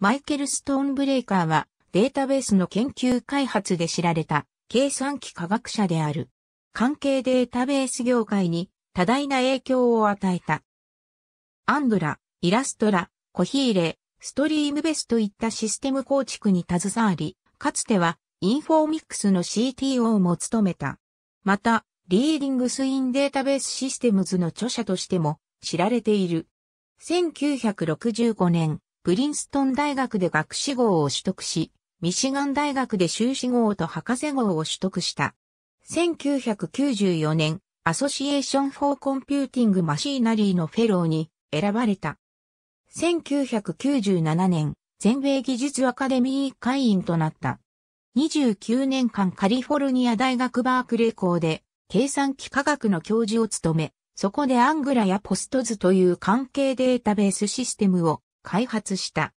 マイケル・ストーンブレイカーはデータベースの研究開発で知られた計算機科学者である。関係データベース業界に多大な影響を与えた。アンドラ、イラストラ、コヒーレ、ストリームベスといったシステム構築に携わり、かつてはインフォーミックスの CTO も務めた。また、リーディングスインデータベースシステムズの著者としても知られている。1965年、プリンストン大学で学士号を取得し、ミシガン大学で修士号と博士号を取得した。1994年、アソシエーション・フォー・コンピューティング・マシーナリーのフェローに選ばれた。1997年、全米技術アカデミー会員となった。29年間カリフォルニア大学バークレー校で計算機科学の教授を務め、そこでアングラやポストズという関係データベースシステムを開発した。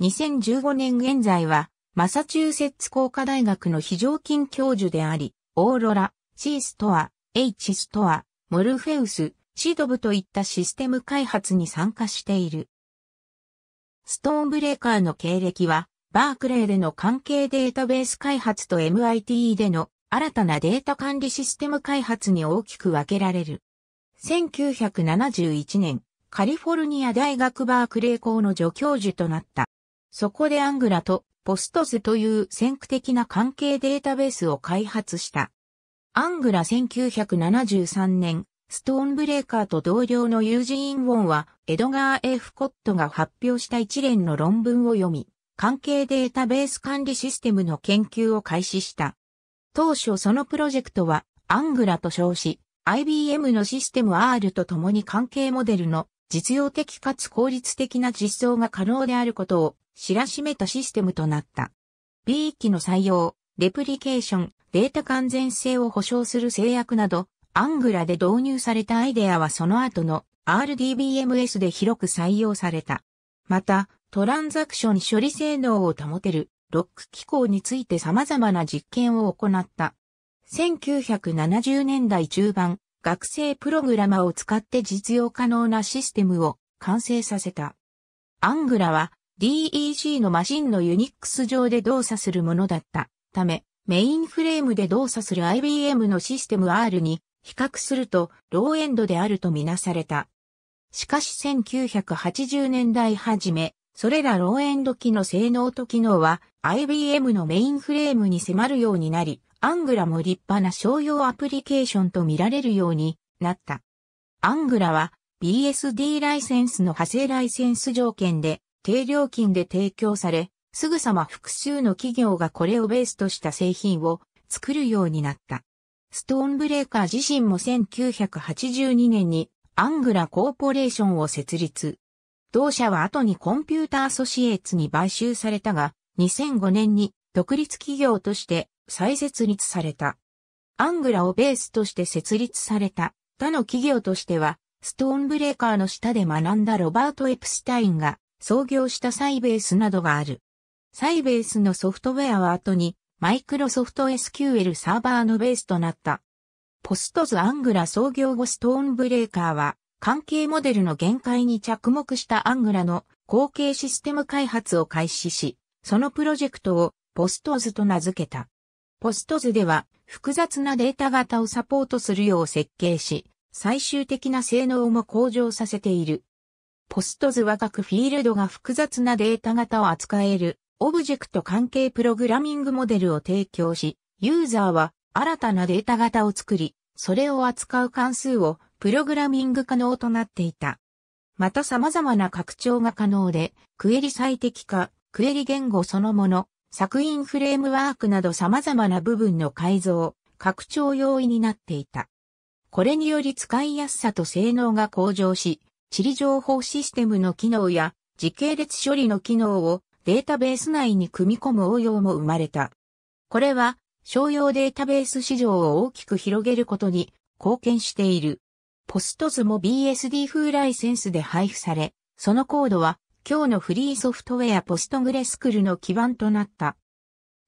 2015年現在は、マサチューセッツ工科大学の非常勤教授であり、オーロラ、C ストア、H ストア、モルフェウス、シドブといったシステム開発に参加している。ストーンブレーカーの経歴は、バークレーでの関係データベース開発と MIT での新たなデータ管理システム開発に大きく分けられる。1971年、カリフォルニア大学バークレー校の助教授となった。そこでアングラとポストズという先駆的な関係データベースを開発した。アングラ1973年、ストーンブレーカーと同僚のユージーン・ウォンは、エドガー・ F・ コットが発表した一連の論文を読み、関係データベース管理システムの研究を開始した。当初そのプロジェクトは、アングラと称し、IBM のシステム R と共に関係モデルの実用的かつ効率的な実装が可能であることを知らしめたシステムとなった。B1 機の採用、レプリケーション、データ完全性を保証する制約など、アングラで導入されたアイデアはその後の RDBMS で広く採用された。また、トランザクション処理性能を保てるロック機構について様々な実験を行った。1970年代中盤、学生プログラマを使って実用可能なシステムを完成させた。アングラは DEC のマシンのユニックス上で動作するものだったため、メインフレームで動作する IBM のシステム R に比較するとローエンドであるとみなされた。しかし1980年代初め、それらローエンド機の性能と機能は IBM のメインフレームに迫るようになり、アングラも立派な商用アプリケーションと見られるようになった。アングラは BSD ライセンスの派生ライセンス条件で低料金で提供され、すぐさま複数の企業がこれをベースとした製品を作るようになった。ストーンブレーカー自身も1982年にアングラコーポレーションを設立。同社は後にコンピューターソシエーツに買収されたが、2005年に独立企業として再設立された。アングラをベースとして設立された他の企業としては、ストーンブレーカーの下で学んだロバート・エプスタインが創業したサイベースなどがある。サイベースのソフトウェアは後にマイクロソフト SQL サーバーのベースとなった。ポストズ・アングラ創業後ストーンブレーカーは関係モデルの限界に着目したアングラの後継システム開発を開始し、そのプロジェクトをポストズと名付けた。ポスト図では複雑なデータ型をサポートするよう設計し、最終的な性能も向上させている。ポスト図は各フィールドが複雑なデータ型を扱えるオブジェクト関係プログラミングモデルを提供し、ユーザーは新たなデータ型を作り、それを扱う関数をプログラミング可能となっていた。また様々な拡張が可能で、クエリ最適化、クエリ言語そのもの、作品フレームワークなど様々な部分の改造、拡張容易になっていた。これにより使いやすさと性能が向上し、地理情報システムの機能や時系列処理の機能をデータベース内に組み込む応用も生まれた。これは商用データベース市場を大きく広げることに貢献している。ポストズも BSD 風ライセンスで配布され、そのコードは今日のフリーソフトウェアポストグレスクルの基盤となった。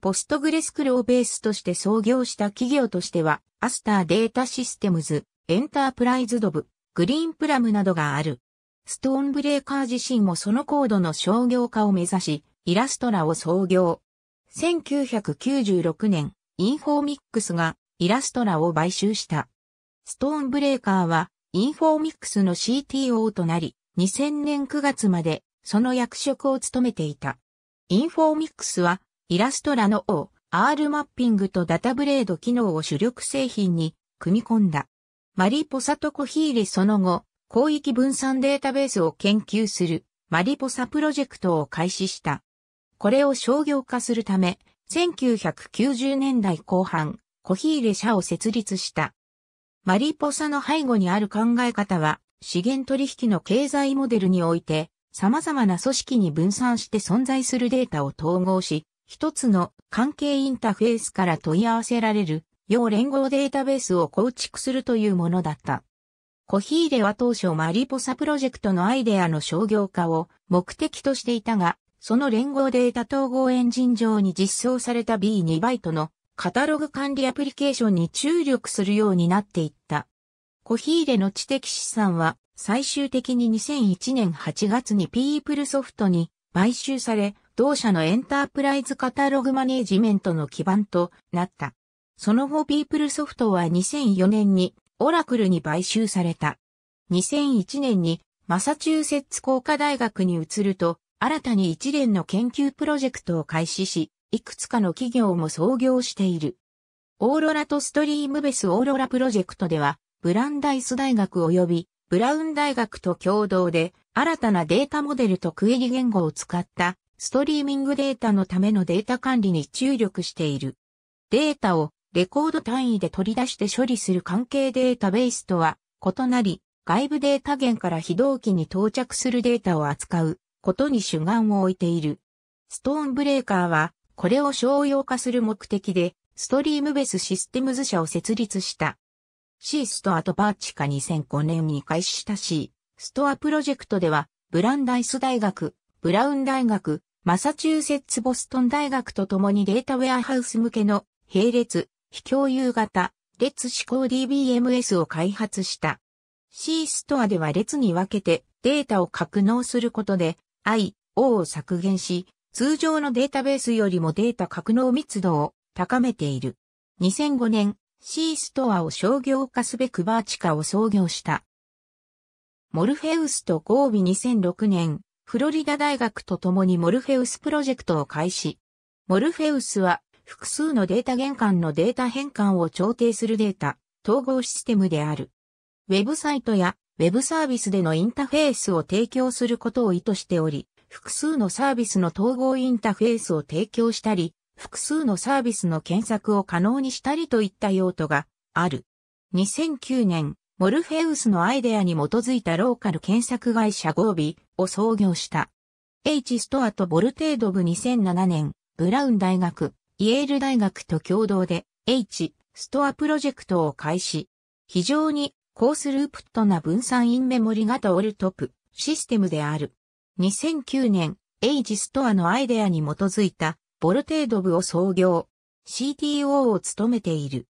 ポストグレスクルをベースとして創業した企業としては、アスターデータシステムズ、エンタープライズドブ、グリーンプラムなどがある。ストーンブレーカー自身もそのコードの商業化を目指し、イラストラを創業。1996年、インフォーミックスがイラストラを買収した。ストーンブレーカーは、インフォーミックスの CTO となり、2000年9月までその役職を務めていた。インフォーミックスは、イラストラの O、R マッピングとダタブレード機能を主力製品に組み込んだ。マリポサとコヒーレその後、広域分散データベースを研究するマリポサプロジェクトを開始した。これを商業化するため、1990年代後半、コヒーレ社を設立した。マリポサの背後にある考え方は、資源取引の経済モデルにおいて、様々な組織に分散して存在するデータを統合し、一つの関係インタフェースから問い合わせられる、要連合データベースを構築するというものだった。コヒーレは当初マリポサプロジェクトのアイデアの商業化を目的としていたが、その連合データ統合エンジン上に実装された B2 バイトのカタログ管理アプリケーションに注力するようになっていった。コヒーレの知的資産は最終的に2001年8月にピープルソフトに買収され、同社のエンタープライズカタログマネージメントの基盤となった。その後ピープルソフトは2004年にオラクルに買収された。2001年にマサチューセッツ工科大学に移ると、新たに一連の研究プロジェクトを開始し、いくつかの企業も創業している。オーロラとストリームベスオーロラプロジェクトでは、ブランダイス大学及びブラウン大学と共同で新たなデータモデルとクエリ言語を使ったストリーミングデータのためのデータ管理に注力している。データをレコード単位で取り出して処理する関係データベースとは異なり、外部データ源から非同期に到着するデータを扱うことに主眼を置いている。ストーンブレーカーはこれを商用化する目的でストリームベスシステムズ社を設立した。シーストアとパーチカ2005年に開始したシーストアプロジェクトでは、ブランダイス大学、ブラウン大学、マサチューセッツボストン大学と共にデータウェアハウス向けの並列、非共有型、列思考 DBMS を開発した。C ストアでは列に分けてデータを格納することで I、O を削減し、通常のデータベースよりもデータ格納密度を高めている。2005年、C ストアを商業化すべくバーチカを創業した。モルフェウスと交尾。2006年、フロリダ大学と共にモルフェウスプロジェクトを開始。モルフェウスは複数のデータ玄関のデータ変換を調停するデータ、統合システムである。ウェブサイトやウェブサービスでのインタフェースを提供することを意図しており、複数のサービスの統合インタフェースを提供したり、複数のサービスの検索を可能にしたりといった用途がある。2009年、モルフェウスのアイデアに基づいたローカル検索会社合備を創業した。H ストアとボルテード部2007年、ブラウン大学、イエール大学と共同で H ストアプロジェクトを開始。非常にコースループットな分散インメモリ型オルトップシステムである。2009年、H ストアのアイデアに基づいたボルテード部を創業、CTO を務めている。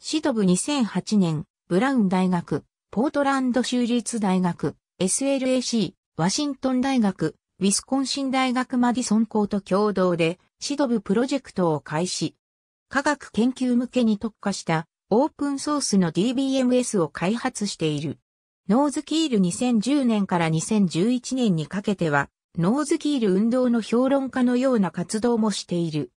シドブ2008年、ブラウン大学、ポートランド州立大学、SLAC、ワシントン大学、ウィスコンシン大学マディソン校と共同で、シドブプロジェクトを開始。科学研究向けに特化したオープンソースの DBMS を開発している。ノーズキール2010年から2011年にかけては、ノーズキール運動の評論家のような活動もしている。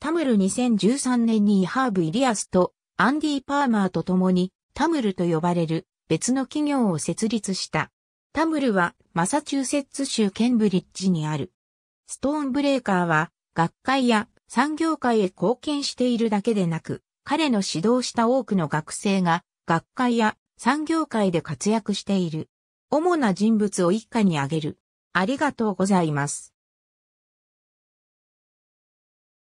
タムル2013年にハーブ・イリアスとアンディ・パーマーと共にタムルと呼ばれる別の企業を設立した。タムルはマサチューセッツ州ケンブリッジにある。ストーンブレーカーは学会や産業界へ貢献しているだけでなく、彼の指導した多くの学生が学会や産業界で活躍している。主な人物を一家に挙げる。ありがとうございます。